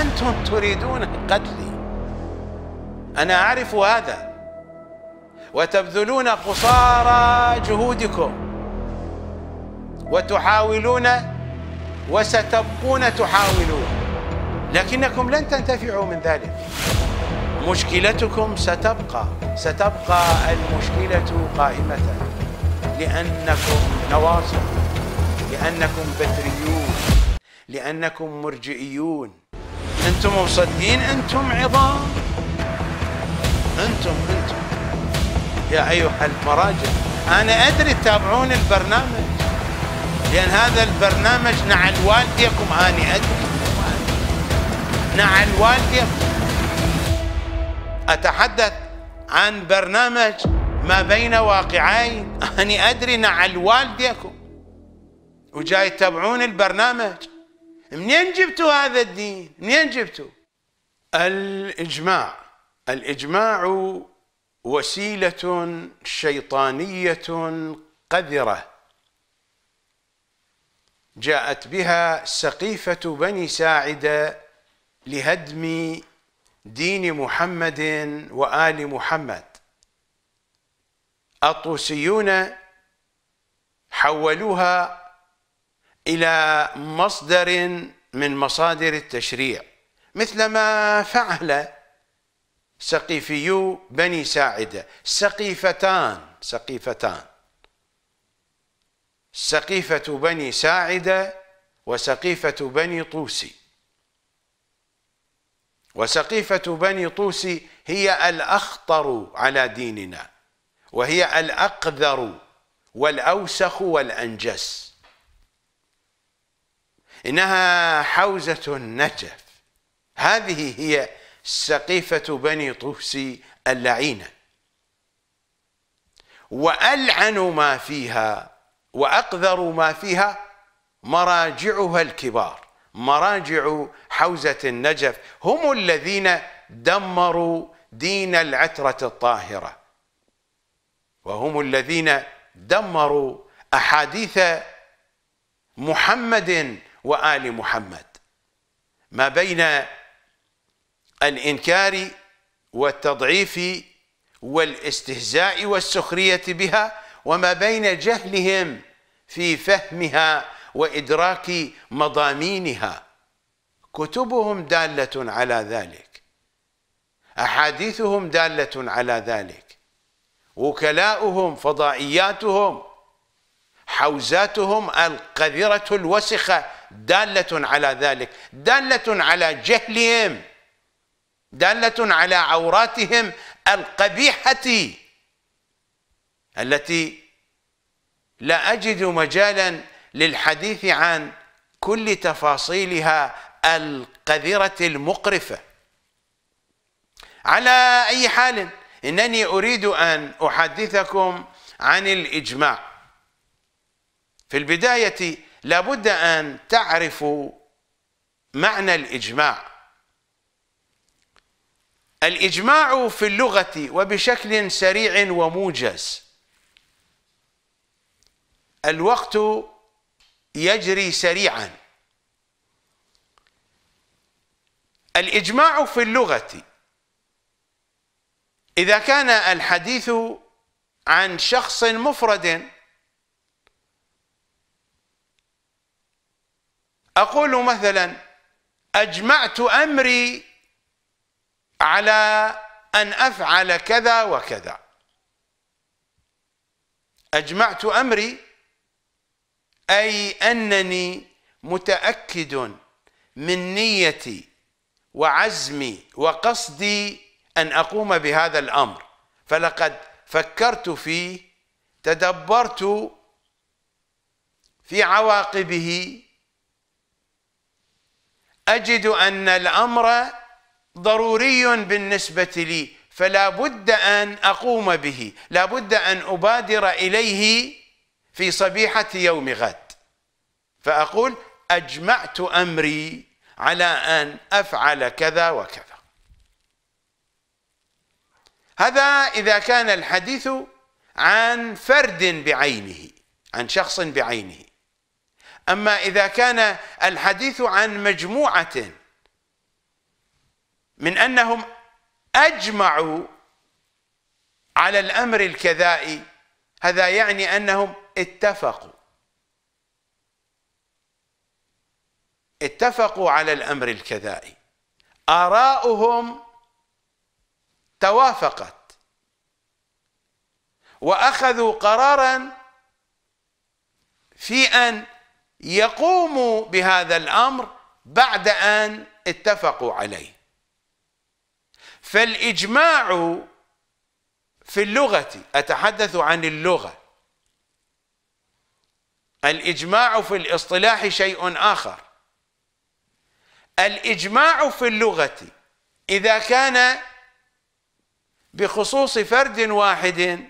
أنتم تريدون قتلي أنا أعرف هذا وتبذلون قصارى جهودكم وتحاولون وستبقون تحاولون لكنكم لن تنتفعوا من ذلك مشكلتكم ستبقى ستبقى المشكلة قائمة لأنكم نواصل لأنكم بدريون لأنكم مرجئيون انتم مصدقين انتم عظام انتم انتم يا ايها المراجع انا ادري تتابعون البرنامج لان هذا البرنامج نعل والديكم انا ادري نعل والديكم اتحدث عن برنامج ما بين واقعين أنا أدري نعل والديكم وجاي تتابعون البرنامج منين جبتوا هذا الدين منين جبتوا الإجماع الإجماع وسيلة شيطانية قذرة جاءت بها سقيفة بني ساعدة لهدم دين محمد وآل محمد الطوسيون حولوها إلى مصدر من مصادر التشريع مثل ما فعل سقيفيو بني ساعدة سقيفتان سقيفتان سقيفة بني ساعدة وسقيفة بني طوسي وسقيفة بني طوسي هي الأخطر على ديننا وهي الأقذر والأوسخ والأنجس إنها حوزة النجف هذه هي سقيفة بني طوس اللعينة وألعن ما فيها وأقذر ما فيها مراجعها الكبار مراجع حوزة النجف هم الذين دمروا دين العترة الطاهرة وهم الذين دمروا أحاديث محمد وآل محمد ما بين الإنكار والتضعيف والاستهزاء والسخرية بها وما بين جهلهم في فهمها وإدراك مضامينها كتبهم دالة على ذلك أحاديثهم دالة على ذلك وكلاؤهم فضائياتهم حوزاتهم القذرة الوسخة دالة على ذلك دالة على جهلهم دالة على عوراتهم القبيحة التي لا أجد مجالا للحديث عن كل تفاصيلها القذرة المقرفة على أي حال إنني أريد أن أحدثكم عن الإجماع في البداية لابد أن تعرفوا معنى الإجماع الإجماع في اللغة وبشكل سريع وموجز الوقت يجري سريعا الإجماع في اللغة إذا كان الحديث عن شخص مفرد أقول مثلا أجمعت أمري على أن أفعل كذا وكذا أجمعت أمري أي أنني متأكد من نيتي وعزمي وقصدي أن أقوم بهذا الأمر فلقد فكرت فيه تدبرت في عواقبه أجد أن الأمر ضروري بالنسبة لي فلا بد أن أقوم به لا بد أن أبادر إليه في صبيحة يوم غد فأقول أجمعت أمري على أن أفعل كذا وكذا هذا إذا كان الحديث عن فرد بعينه عن شخص بعينه أما إذا كان الحديث عن مجموعة من أنهم أجمعوا على الأمر الكذائي هذا يعني أنهم اتفقوا اتفقوا على الأمر الكذائي آراؤهم توافقت وأخذوا قرارا في أن يقوموا بهذا الامر بعد ان اتفقوا عليه فالاجماع في اللغه اتحدث عن اللغه الاجماع في الاصطلاح شيء اخر الاجماع في اللغه اذا كان بخصوص فرد واحد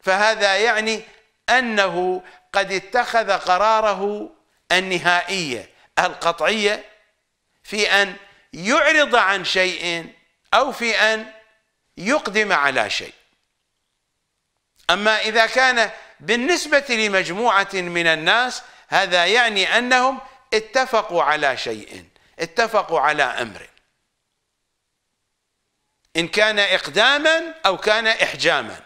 فهذا يعني انه قد اتخذ قراره النهائية القطعية في أن يعرض عن شيء أو في أن يقدم على شيء أما إذا كان بالنسبة لمجموعة من الناس هذا يعني أنهم اتفقوا على شيء اتفقوا على أمر إن كان إقداما أو كان إحجاما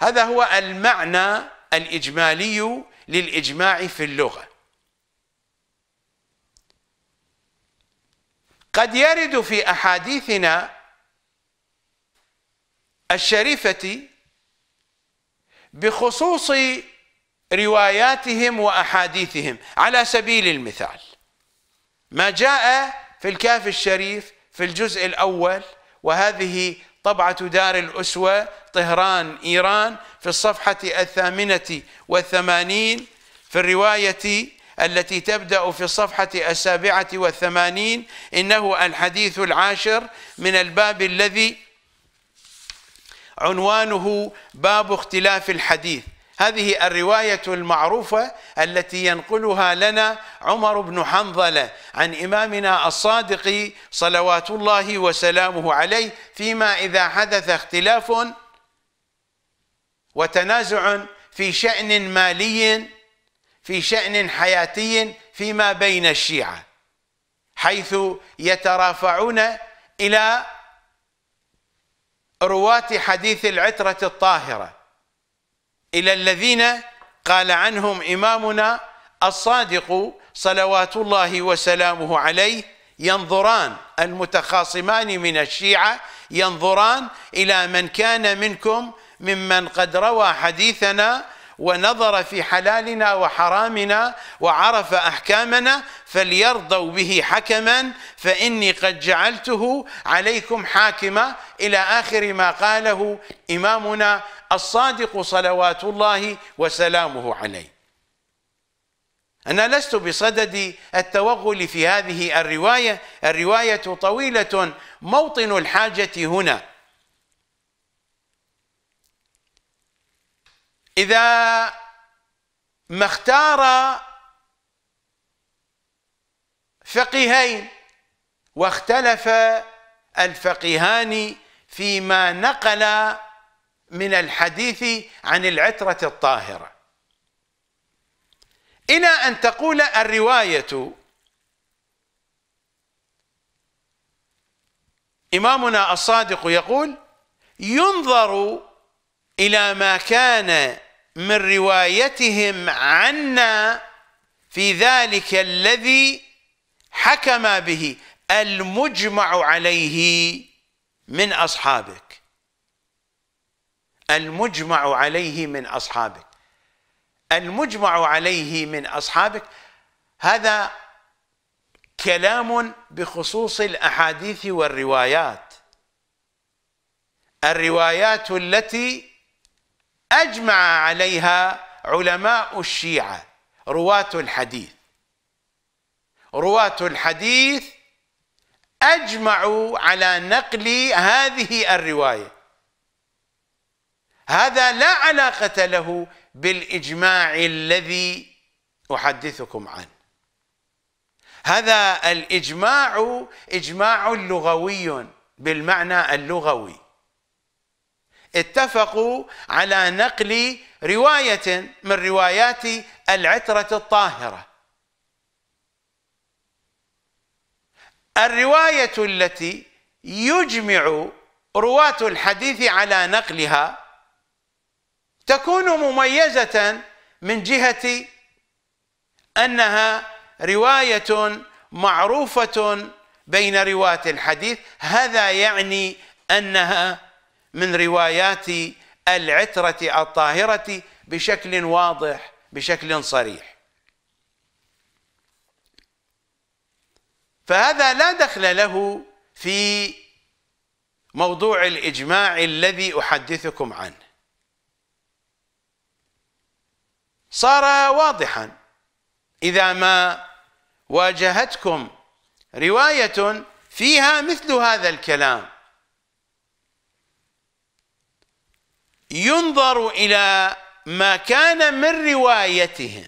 هذا هو المعنى الإجمالي للإجماع في اللغة قد يرد في أحاديثنا الشريفة بخصوص رواياتهم وأحاديثهم على سبيل المثال ما جاء في الكاف الشريف في الجزء الأول وهذه طبعة دار الأسوة طهران إيران في الصفحة الثامنة والثمانين في الرواية التي تبدأ في الصفحة السابعة والثمانين إنه الحديث العاشر من الباب الذي عنوانه باب اختلاف الحديث هذه الرواية المعروفة التي ينقلها لنا عمر بن حنظلة عن إمامنا الصادق صلوات الله وسلامه عليه فيما إذا حدث اختلاف وتنازع في شأن مالي في شأن حياتي فيما بين الشيعة حيث يترافعون إلى رواة حديث العترة الطاهرة إلى الذين قال عنهم إمامنا الصادق صلوات الله وسلامه عليه ينظران المتخاصمان من الشيعة ينظران إلى من كان منكم ممن قد روى حديثنا ونظر في حلالنا وحرامنا وعرف احكامنا فليرضوا به حكما فاني قد جعلته عليكم حاكما الى اخر ما قاله امامنا الصادق صلوات الله وسلامه عليه. انا لست بصدد التوغل في هذه الروايه، الروايه طويله موطن الحاجه هنا إذا ما اختار فقيهين واختلف الفقيهان فيما نقل من الحديث عن العترة الطاهرة إلى أن تقول الرواية إمامنا الصادق يقول ينظر إلى ما كان من روايتهم عنا في ذلك الذي حكم به المجمع عليه من اصحابك المجمع عليه من اصحابك المجمع عليه من اصحابك هذا كلام بخصوص الاحاديث والروايات الروايات التي أجمع عليها علماء الشيعة رواة الحديث رواة الحديث أجمعوا على نقل هذه الرواية هذا لا علاقة له بالإجماع الذي أحدثكم عنه هذا الإجماع إجماع لغوي بالمعنى اللغوي اتفقوا على نقل رواية من روايات العترة الطاهرة الرواية التي يجمع رواة الحديث على نقلها تكون مميزة من جهة أنها رواية معروفة بين رواة الحديث هذا يعني أنها من روايات العترة الطاهرة بشكل واضح بشكل صريح فهذا لا دخل له في موضوع الإجماع الذي أحدثكم عنه صار واضحا إذا ما واجهتكم رواية فيها مثل هذا الكلام ينظر إلى ما كان من روايتهم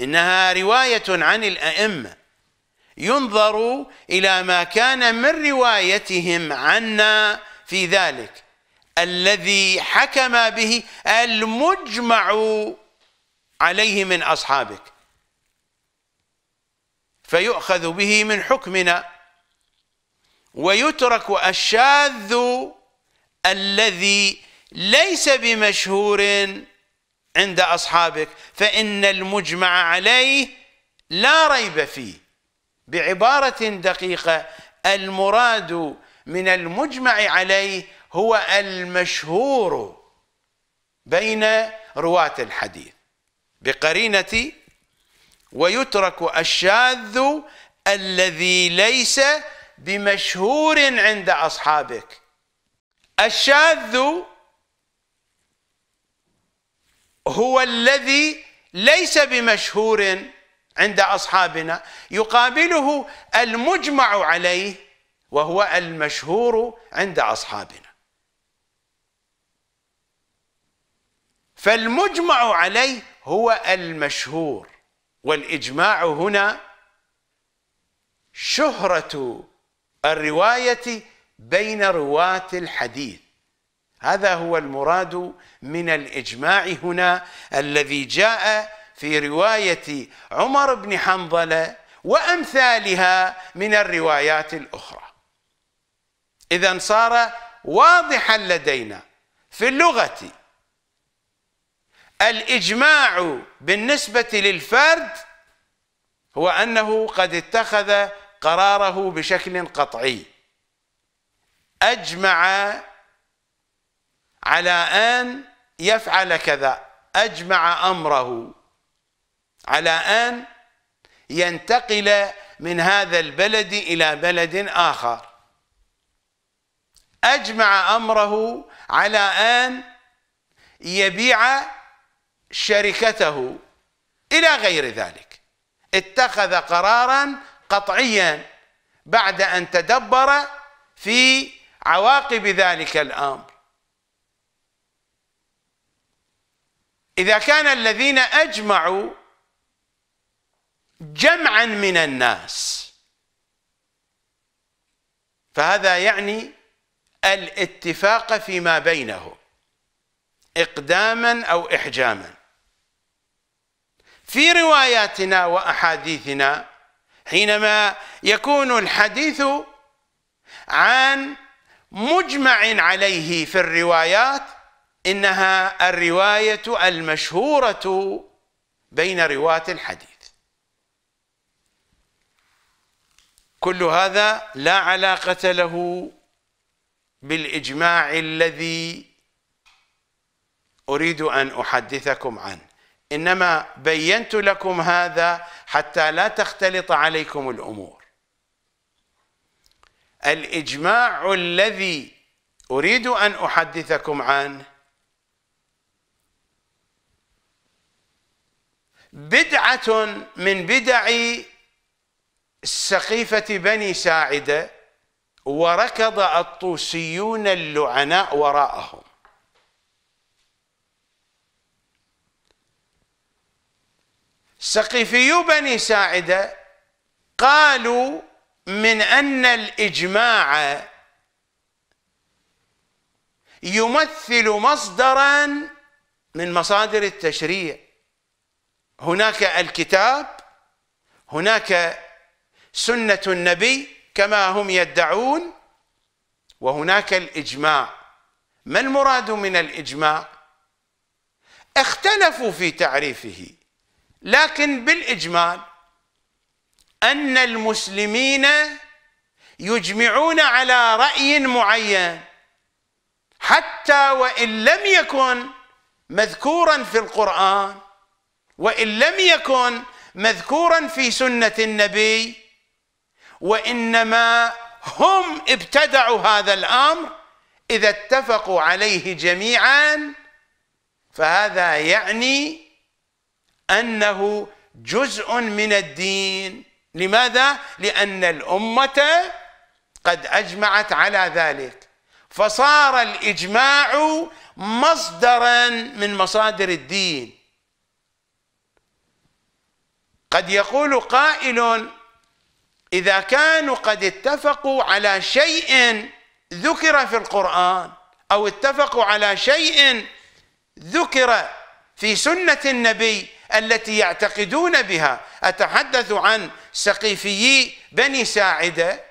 إنها رواية عن الأئمة ينظر إلى ما كان من روايتهم عنا في ذلك الذي حكم به المجمع عليه من أصحابك فيؤخذ به من حكمنا ويترك الشاذ الذي ليس بمشهور عند أصحابك فإن المجمع عليه لا ريب فيه بعبارة دقيقة المراد من المجمع عليه هو المشهور بين رواة الحديث بقرينة ويترك الشاذ الذي ليس بمشهور عند أصحابك الشاذ هو الذي ليس بمشهور عند اصحابنا يقابله المجمع عليه وهو المشهور عند اصحابنا فالمجمع عليه هو المشهور والاجماع هنا شهره الروايه بين رواه الحديث هذا هو المراد من الإجماع هنا الذي جاء في رواية عمر بن حنظلة وأمثالها من الروايات الأخرى إذا صار واضحا لدينا في اللغة الإجماع بالنسبة للفرد هو أنه قد اتخذ قراره بشكل قطعي أجمع على أن يفعل كذا أجمع أمره على أن ينتقل من هذا البلد إلى بلد آخر أجمع أمره على أن يبيع شركته إلى غير ذلك اتخذ قرارا قطعيا بعد أن تدبر في عواقب ذلك الأمر إذا كان الذين أجمعوا جمعا من الناس فهذا يعني الاتفاق فيما بينهم إقداما أو إحجاما في رواياتنا وأحاديثنا حينما يكون الحديث عن مجمع عليه في الروايات إنها الرواية المشهورة بين رواة الحديث كل هذا لا علاقة له بالإجماع الذي أريد أن أحدثكم عنه إنما بينت لكم هذا حتى لا تختلط عليكم الأمور الإجماع الذي أريد أن أحدثكم عنه بدعة من بدع سقيفة بني ساعدة وركض الطوسيون اللعناء وراءهم سقيفي بني ساعدة قالوا من أن الإجماع يمثل مصدرا من مصادر التشريع هناك الكتاب هناك سنه النبي كما هم يدعون وهناك الاجماع ما المراد من الاجماع اختلفوا في تعريفه لكن بالاجمال ان المسلمين يجمعون على راي معين حتى وان لم يكن مذكورا في القران وان لم يكن مذكورا في سنه النبي وانما هم ابتدعوا هذا الامر اذا اتفقوا عليه جميعا فهذا يعني انه جزء من الدين لماذا لان الامه قد اجمعت على ذلك فصار الاجماع مصدرا من مصادر الدين قد يقول قائل إذا كانوا قد اتفقوا على شيء ذكر في القرآن أو اتفقوا على شيء ذكر في سنة النبي التي يعتقدون بها أتحدث عن سقيفيي بني ساعدة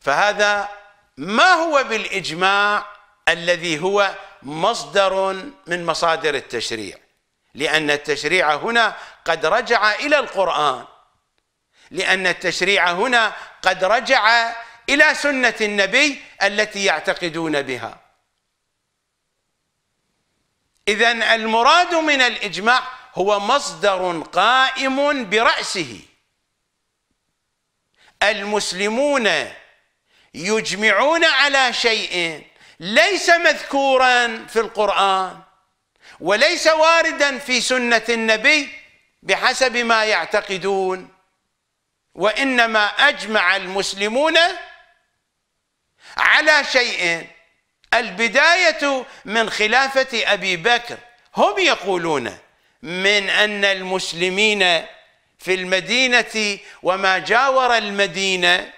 فهذا ما هو بالإجماع الذي هو مصدر من مصادر التشريع لأن التشريع هنا قد رجع إلى القرآن لأن التشريع هنا قد رجع إلى سنة النبي التي يعتقدون بها إذا المراد من الإجماع هو مصدر قائم برأسه المسلمون يجمعون على شيء ليس مذكورا في القرآن وليس واردا في سنة النبي بحسب ما يعتقدون وإنما أجمع المسلمون على شيء البداية من خلافة أبي بكر هم يقولون من أن المسلمين في المدينة وما جاور المدينة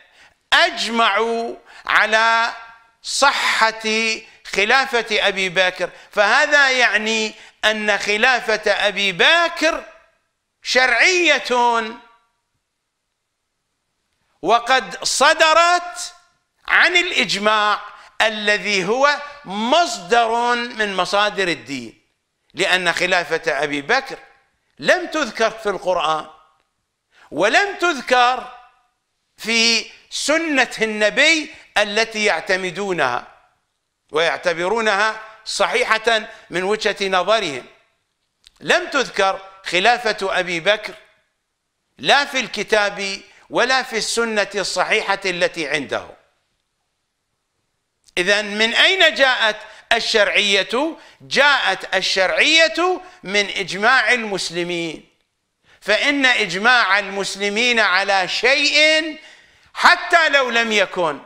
أجمعوا على صحة خلافة أبي بكر فهذا يعني أن خلافة أبي بكر شرعية وقد صدرت عن الإجماع الذي هو مصدر من مصادر الدين لأن خلافة أبي بكر لم تذكر في القرآن ولم تذكر في سنة النبي التي يعتمدونها ويعتبرونها صحيحة من وجهة نظرهم لم تذكر خلافة أبي بكر لا في الكتاب ولا في السنة الصحيحة التي عنده إذا من أين جاءت الشرعية؟ جاءت الشرعية من إجماع المسلمين فإن إجماع المسلمين على شيء حتى لو لم يكن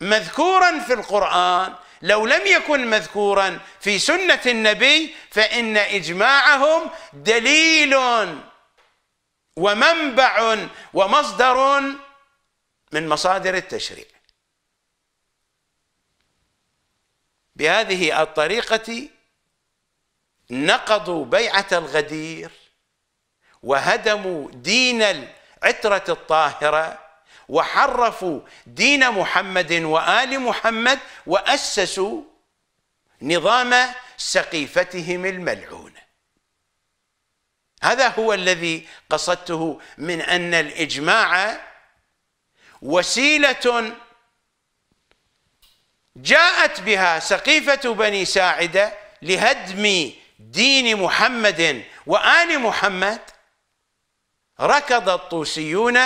مذكورا في القرآن لو لم يكن مذكورا في سنة النبي فإن إجماعهم دليل ومنبع ومصدر من مصادر التشريع بهذه الطريقة نقضوا بيعة الغدير وهدموا دين العترة الطاهرة وحرفوا دين محمد وآل محمد وأسسوا نظام سقيفتهم الملعونة هذا هو الذي قصدته من أن الإجماع وسيلة جاءت بها سقيفة بني ساعدة لهدم دين محمد وآل محمد ركض الطوسيون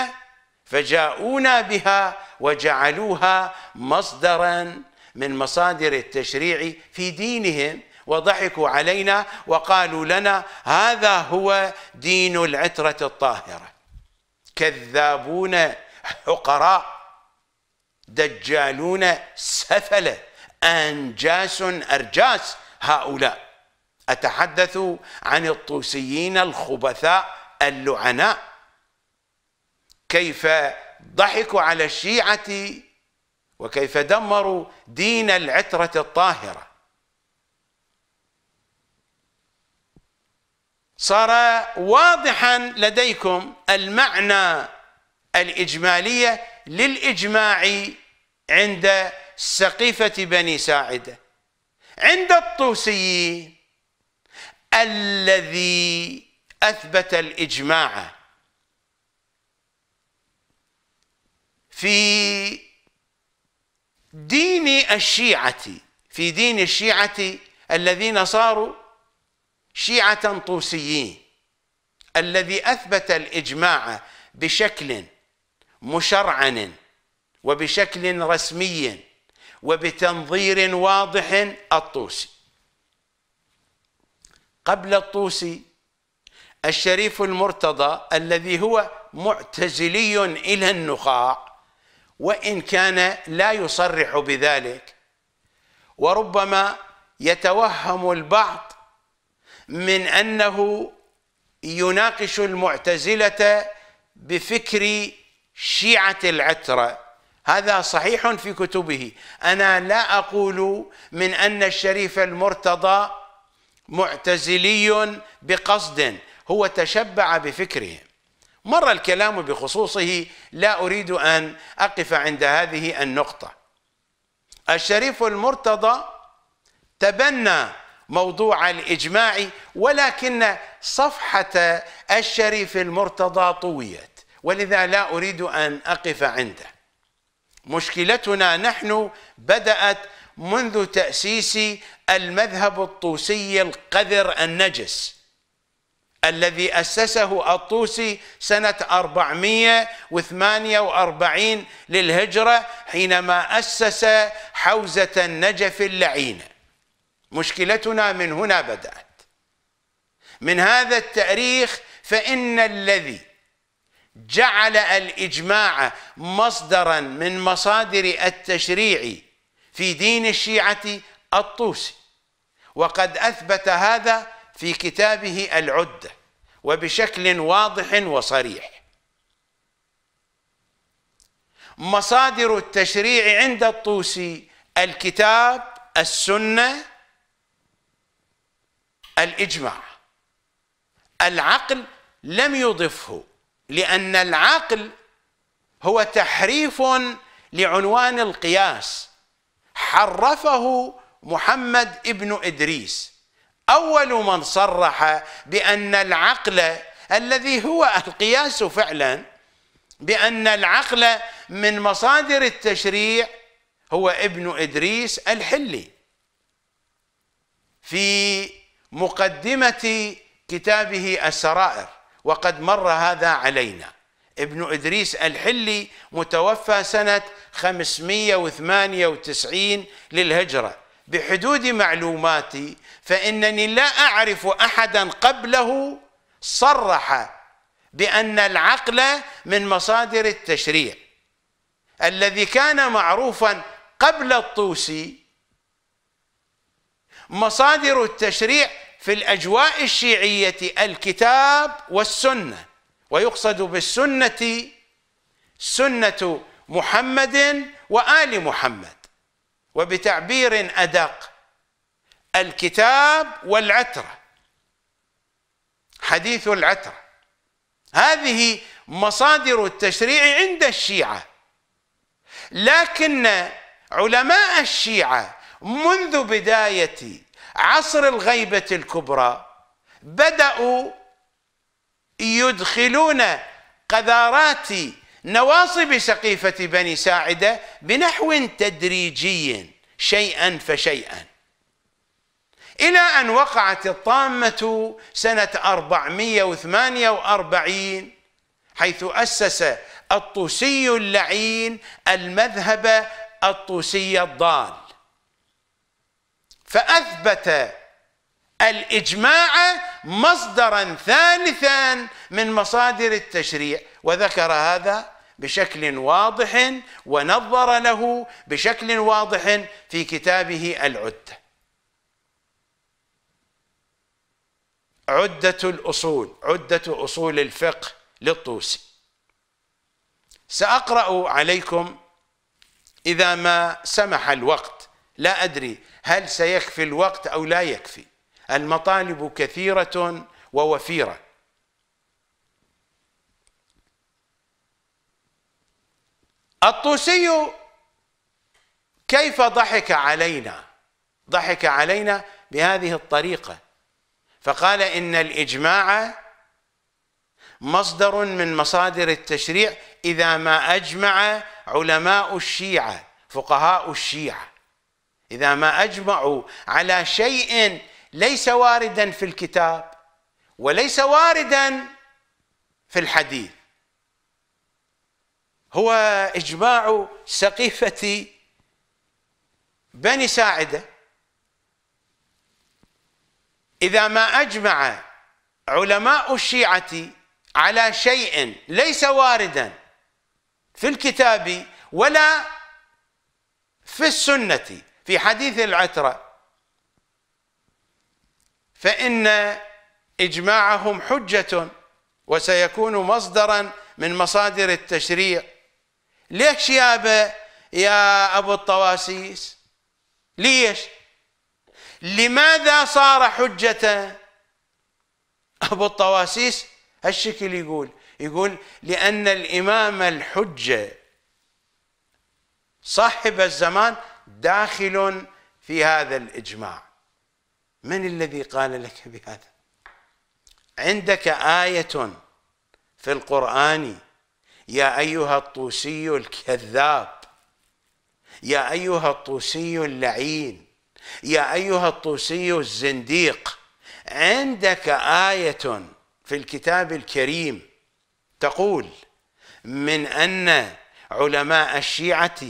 فجاءونا بها وجعلوها مصدرا من مصادر التشريع في دينهم وضحكوا علينا وقالوا لنا هذا هو دين العترة الطاهرة كذابون حقراء دجالون سفلة أنجاس أرجاس هؤلاء أتحدث عن الطوسيين الخبثاء اللعناء كيف ضحكوا على الشيعة وكيف دمروا دين العترة الطاهرة صار واضحا لديكم المعنى الإجمالية للإجماع عند سقيفة بني ساعدة عند الطوسيين الذي أثبت الإجماع في دين الشيعة في دين الشيعة الذين صاروا شيعة طوسيين الذي أثبت الإجماع بشكل مشرعن وبشكل رسمي وبتنظير واضح الطوسي قبل الطوسي الشريف المرتضى الذي هو معتزلي إلى النخاع وان كان لا يصرح بذلك وربما يتوهم البعض من انه يناقش المعتزله بفكر شيعه العتره هذا صحيح في كتبه انا لا اقول من ان الشريف المرتضى معتزلي بقصد هو تشبع بفكرهم مر الكلام بخصوصه لا أريد أن أقف عند هذه النقطة الشريف المرتضى تبنى موضوع الإجماع ولكن صفحة الشريف المرتضى طويت ولذا لا أريد أن أقف عنده مشكلتنا نحن بدأت منذ تأسيس المذهب الطوسي القذر النجس الذي أسسه الطوسي سنة 448 للهجرة حينما أسس حوزة النجف اللعينة مشكلتنا من هنا بدأت من هذا التاريخ فإن الذي جعل الإجماع مصدرا من مصادر التشريع في دين الشيعة الطوسي وقد أثبت هذا في كتابه العدة وبشكل واضح وصريح مصادر التشريع عند الطوسي الكتاب السنة الإجماع العقل لم يضفه لأن العقل هو تحريف لعنوان القياس حرفه محمد ابن إدريس أول من صرح بأن العقل الذي هو القياس فعلا بأن العقل من مصادر التشريع هو ابن إدريس الحلي في مقدمة كتابه السرائر وقد مر هذا علينا ابن إدريس الحلي متوفى سنة 598 للهجرة بحدود معلوماتي فإنني لا أعرف أحدا قبله صرح بأن العقل من مصادر التشريع الذي كان معروفا قبل الطوسي مصادر التشريع في الأجواء الشيعية الكتاب والسنة ويقصد بالسنة سنة محمد وآل محمد وبتعبير ادق الكتاب والعتره حديث العتره هذه مصادر التشريع عند الشيعه لكن علماء الشيعه منذ بدايه عصر الغيبه الكبرى بداوا يدخلون قذارات نواصب سقيفة بني ساعدة بنحو تدريجي شيئا فشيئا إلى أن وقعت الطامة سنة 448 حيث أسس الطوسي اللعين المذهب الطوسي الضال فأثبت الإجماع مصدرا ثالثا من مصادر التشريع وذكر هذا بشكل واضح ونظر له بشكل واضح في كتابه العده عدة الأصول عدة أصول الفقه للطوسي سأقرأ عليكم إذا ما سمح الوقت لا أدري هل سيكفي الوقت أو لا يكفي المطالب كثيرة ووفيرة الطوسي كيف ضحك علينا ضحك علينا بهذه الطريقة فقال إن الإجماع مصدر من مصادر التشريع إذا ما أجمع علماء الشيعة فقهاء الشيعة إذا ما أجمعوا على شيء ليس واردا في الكتاب وليس واردا في الحديث هو اجماع سقيفه بني ساعده اذا ما اجمع علماء الشيعه على شيء ليس واردا في الكتاب ولا في السنه في حديث العتره فإن إجماعهم حجة وسيكون مصدرا من مصادر التشريع ليش يا يا أبو الطواسيس ليش لماذا صار حجة أبو الطواسيس هالشكل يقول يقول لأن الإمام الحجة صاحب الزمان داخل في هذا الإجماع من الذي قال لك بهذا عندك آية في القرآن يا أيها الطوسي الكذاب يا أيها الطوسي اللعين يا أيها الطوسي الزنديق عندك آية في الكتاب الكريم تقول من أن علماء الشيعة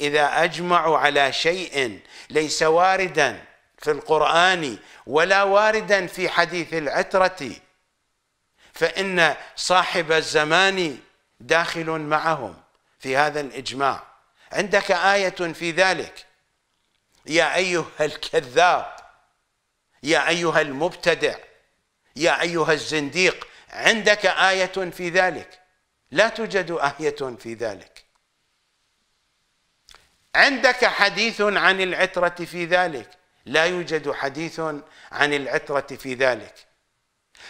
إذا أجمعوا على شيء ليس واردا في القرآن ولا واردا في حديث العترة فإن صاحب الزمان داخل معهم في هذا الإجماع عندك آية في ذلك يا أيها الكذاب يا أيها المبتدع يا أيها الزنديق عندك آية في ذلك لا توجد آية في ذلك عندك حديث عن العترة في ذلك لا يوجد حديث عن العترة في ذلك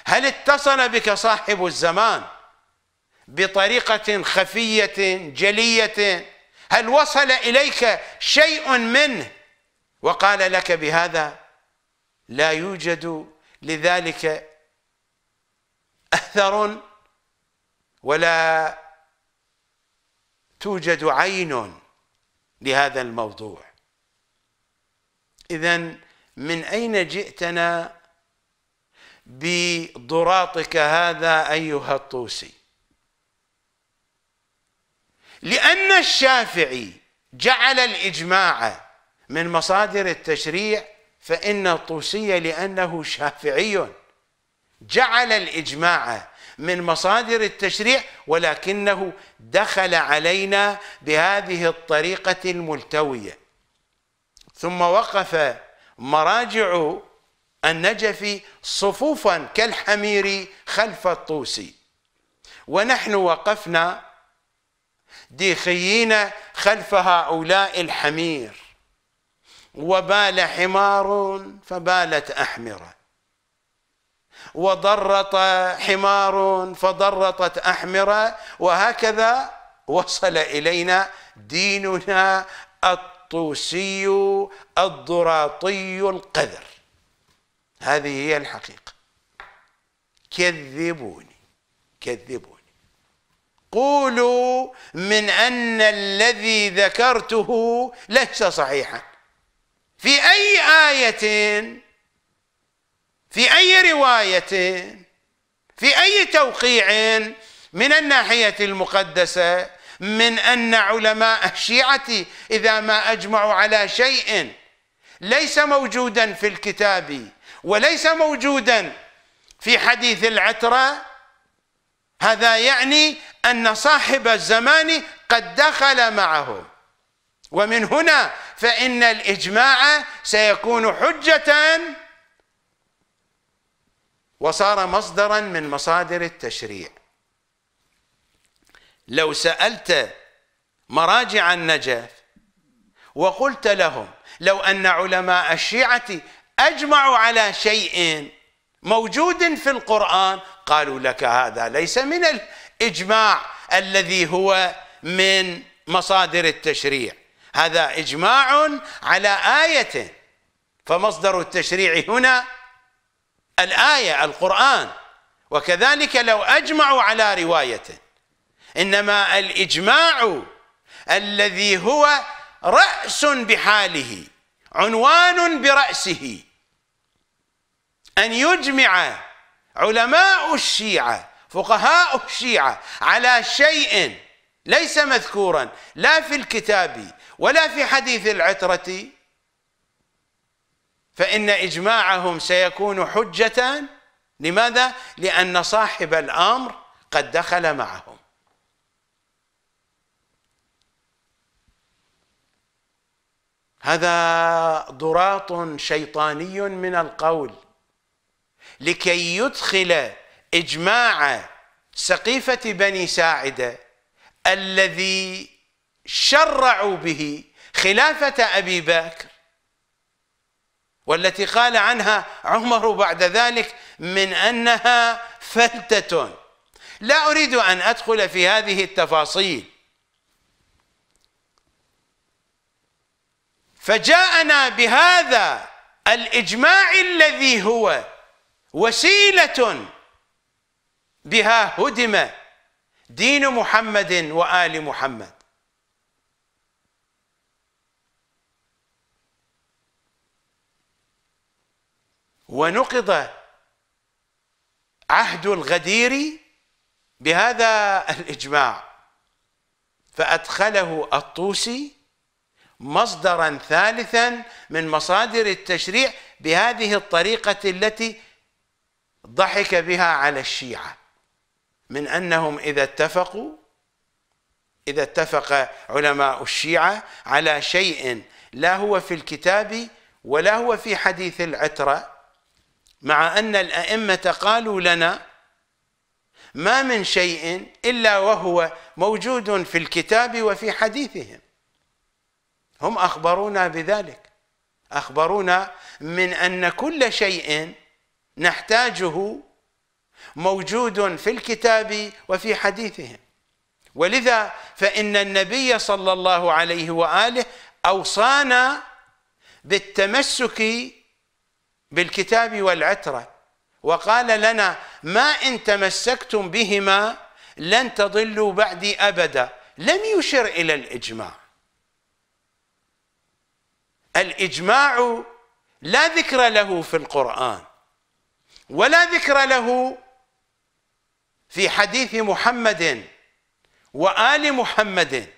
هل اتصل بك صاحب الزمان بطريقة خفية جلية هل وصل إليك شيء منه وقال لك بهذا لا يوجد لذلك أثر ولا توجد عين لهذا الموضوع إذا من أين جئتنا بضراطك هذا أيها الطوسي لأن الشافعي جعل الإجماع من مصادر التشريع فإن الطوسي لأنه شافعي جعل الإجماع من مصادر التشريع ولكنه دخل علينا بهذه الطريقة الملتوية ثم وقف مراجع النجف صفوفا كالحمير خلف الطوس ونحن وقفنا ديخيين خلف هؤلاء الحمير وبال حمار فبالت أحمرة وضرط حمار فضرطت أحمرة وهكذا وصل إلينا ديننا الطوسي الضراطي القذر هذه هي الحقيقة كذبوني كذبوني قولوا من أن الذي ذكرته ليس صحيحا في أي آية في أي رواية في أي توقيع من الناحية المقدسة من أن علماء الشيعة إذا ما أجمعوا على شيء ليس موجودا في الكتاب وليس موجودا في حديث العترة هذا يعني أن صاحب الزمان قد دخل معهم ومن هنا فإن الإجماع سيكون حجة وصار مصدرا من مصادر التشريع لو سألت مراجع النجف وقلت لهم لو أن علماء الشيعة أجمعوا على شيء موجود في القرآن قالوا لك هذا ليس من الإجماع الذي هو من مصادر التشريع هذا إجماع على آية فمصدر التشريع هنا الآية القرآن وكذلك لو أجمعوا على روايته انما الاجماع الذي هو راس بحاله عنوان براسه ان يجمع علماء الشيعه فقهاء الشيعه على شيء ليس مذكورا لا في الكتاب ولا في حديث العتره فان اجماعهم سيكون حجه لماذا؟ لأن صاحب الأمر قد دخل معهم هذا ضراط شيطاني من القول لكي يدخل اجماع سقيفه بني ساعده الذي شرعوا به خلافه ابي بكر والتي قال عنها عمر بعد ذلك من انها فلته لا اريد ان ادخل في هذه التفاصيل فجاءنا بهذا الاجماع الذي هو وسيله بها هدم دين محمد وال محمد ونقض عهد الغدير بهذا الاجماع فادخله الطوسي مصدرا ثالثا من مصادر التشريع بهذه الطريقة التي ضحك بها على الشيعة من أنهم إذا اتفقوا إذا اتفق علماء الشيعة على شيء لا هو في الكتاب ولا هو في حديث العترة مع أن الأئمة قالوا لنا ما من شيء إلا وهو موجود في الكتاب وفي حديثهم هم أخبرونا بذلك أخبرونا من أن كل شيء نحتاجه موجود في الكتاب وفي حديثهم ولذا فإن النبي صلى الله عليه وآله أوصانا بالتمسك بالكتاب والعترة وقال لنا ما إن تمسكتم بهما لن تضلوا بعدي أبدا لم يشر إلى الإجماع الاجماع لا ذكر له في القران ولا ذكر له في حديث محمد وال محمد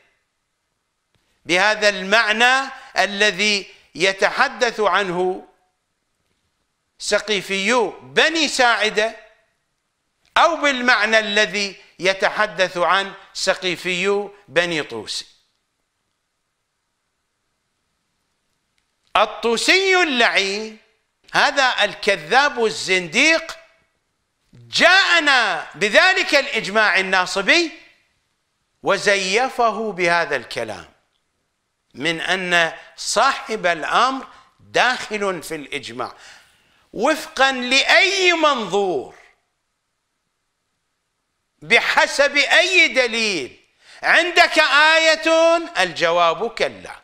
بهذا المعنى الذي يتحدث عنه سقيفي بني ساعده او بالمعنى الذي يتحدث عن سقيفي بني طوسي الطوسي اللعين هذا الكذاب الزنديق جاءنا بذلك الإجماع الناصبي وزيفه بهذا الكلام من أن صاحب الأمر داخل في الإجماع وفقا لأي منظور بحسب أي دليل عندك آية الجواب كلا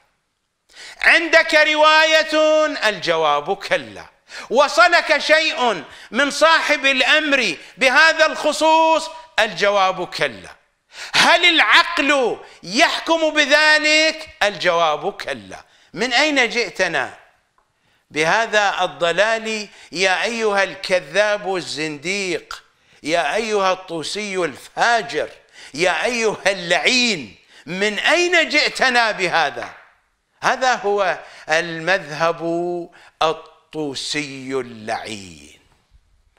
عندك رواية الجواب كلا وصلك شيء من صاحب الأمر بهذا الخصوص الجواب كلا هل العقل يحكم بذلك الجواب كلا من أين جئتنا بهذا الضلال يا أيها الكذاب الزنديق يا أيها الطوسي الفاجر يا أيها اللعين من أين جئتنا بهذا هذا هو المذهب الطوسي اللعين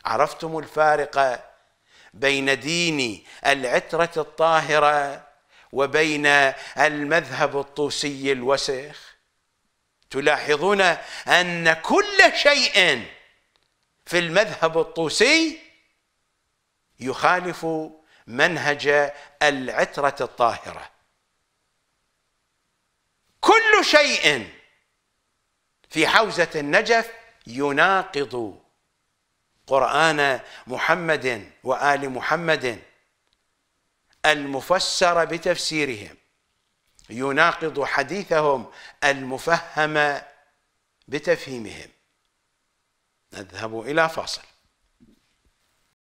عرفتم الفارق بين دين العترة الطاهرة وبين المذهب الطوسي الوسخ تلاحظون أن كل شيء في المذهب الطوسي يخالف منهج العترة الطاهرة كل شيء في حوزة النجف يناقض قرآن محمد وآل محمد المفسر بتفسيرهم يناقض حديثهم المفهم بتفهيمهم نذهب إلى فاصل